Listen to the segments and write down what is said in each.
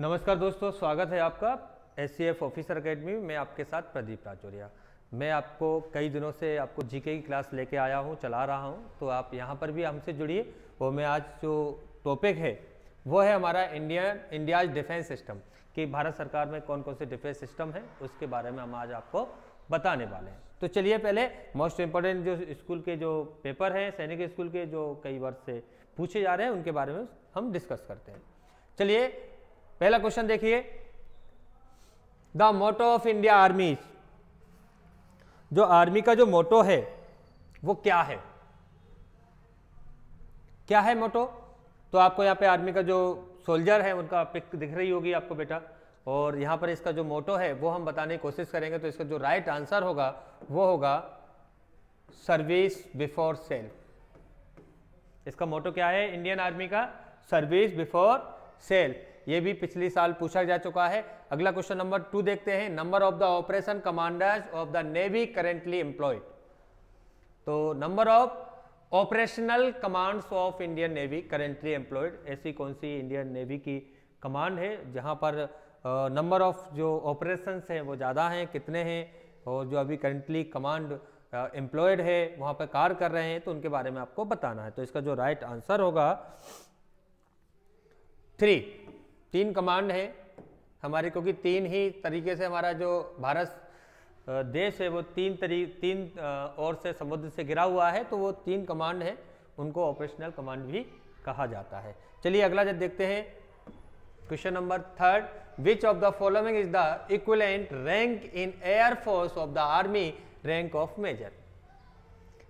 नमस्कार दोस्तों स्वागत है आपका एस ऑफिसर अकेडमी में आपके साथ प्रदीप राजौरिया मैं आपको कई दिनों से आपको जीके की क्लास लेके आया हूँ चला रहा हूँ तो आप यहाँ पर भी हमसे जुड़िए वो मैं आज जो टॉपिक है वो है हमारा इंडियन इंडियाज डिफेंस सिस्टम कि भारत सरकार में कौन कौन से डिफेंस सिस्टम हैं उसके बारे में हम आज आपको बताने वाले हैं तो चलिए पहले मोस्ट इम्पोर्टेंट जो स्कूल के जो पेपर हैं सैनिक स्कूल के जो कई वर्ष से पूछे जा रहे हैं उनके बारे में हम डिस्कस करते हैं चलिए पहला क्वेश्चन देखिए the motto of India army जो आर्मी का जो मोटो है वो क्या है क्या है मोटो तो आपको यहां पे आर्मी का जो सोल्जर है उनका पिक दिख रही होगी आपको बेटा और यहां पर इसका जो मोटो है वो हम बताने की कोशिश करेंगे तो इसका जो राइट आंसर होगा वो होगा सर्विस बिफोर सेल्फ इसका मोटो क्या है इंडियन आर्मी का सर्विस बिफोर सेल्फ ये भी पिछले साल पूछा जा चुका है अगला क्वेश्चन नंबर टू देखते हैं number of the operation commanders of the navy currently employed तो number of operational commands of Indian navy currently employed ऐसी कौन सी इंडियन नेवी की कमांड है जहां पर नंबर ऑफ जो ऑपरेशन हैं वो ज़्यादा हैं कितने हैं और जो अभी करेंटली कमांड एम्प्लॉयड है वहाँ पर कार्य कर रहे हैं तो उनके बारे में आपको बताना है तो इसका जो राइट right आंसर होगा थ्री तीन कमांड है हमारे क्योंकि तीन ही तरीके से हमारा जो भारत देश है वो तीन तरी तीन ओर से समुद्र से घिरा हुआ है तो वो तीन कमांड है उनको ऑपरेशनल कमांड भी कहा जाता है चलिए अगला जब देखते हैं question number third which of the following is the equivalent rank in air force of the army rank of major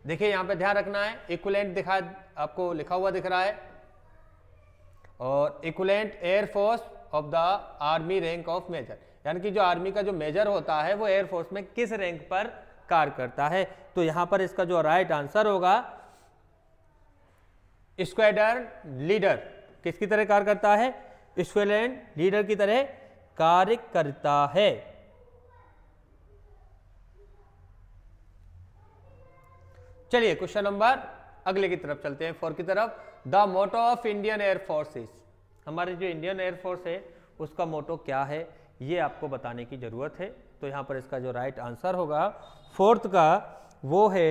देखिए यहाँ पे ध्यान रखना है इक्वलेंट दिखा आपको लिखा हुआ दिख रहा है और equivalent air force of the army rank of major यानी कि जो आर्मी का जो मेजर होता है वो एयरफोर्स में किस रैंक पर कार्य करता है तो यहां पर इसका जो राइट आंसर होगा स्क्वाडर्न लीडर किसकी तरह कार्य करता है स्क्वाडर्न लीडर की तरह कार्य करता है चलिए क्वेश्चन नंबर अगले की तरफ चलते हैं फोर की तरफ the motto of Indian air force is हमारे जो इंडियन एयरफोर्स है उसका मोटो क्या है ये आपको बताने की ज़रूरत है तो यहां पर इसका जो राइट आंसर होगा फोर्थ का वो है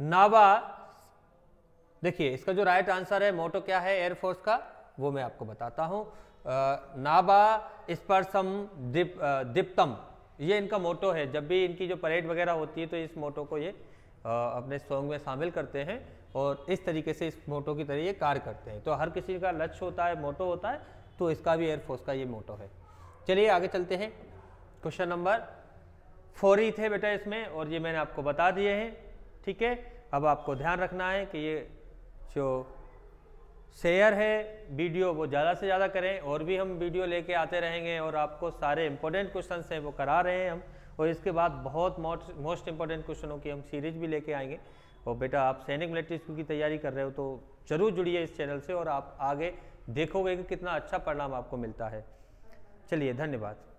नावा देखिए इसका जो राइट आंसर है मोटो क्या है एयरफोर्स का वो मैं आपको बताता आ, नाबा स्पर्शम दिप दीप्तम ये इनका मोटो है जब भी इनकी जो परेड वगैरह होती है तो इस मोटो को ये अपने सॉन्ग में शामिल करते हैं और इस तरीके से इस मोटो की तरह ये कार्य करते हैं तो हर किसी का लक्ष्य होता है मोटो होता है तो इसका भी एयरफोर्स का ये मोटो है चलिए आगे चलते हैं क्वेश्चन नंबर फोर ही थे बेटा इसमें और ये मैंने आपको बता दिए हैं ठीक है अब आपको ध्यान रखना है कि ये जो शेयर है वीडियो वो ज़्यादा से ज़्यादा करें और भी हम वीडियो लेके आते रहेंगे और आपको सारे इंपॉर्टेंट क्वेश्चन हैं वो करा रहे हैं हम और इसके बाद बहुत मोस्ट इंपॉर्टेंट क्वेश्चनों की हम सीरीज भी लेके आएंगे और बेटा आप सैनिक मिलिट्री स्कूल की तैयारी कर रहे हो तो जरूर जुड़िए इस चैनल से और आप आगे देखोगे कि कितना अच्छा परिणाम आपको मिलता है चलिए धन्यवाद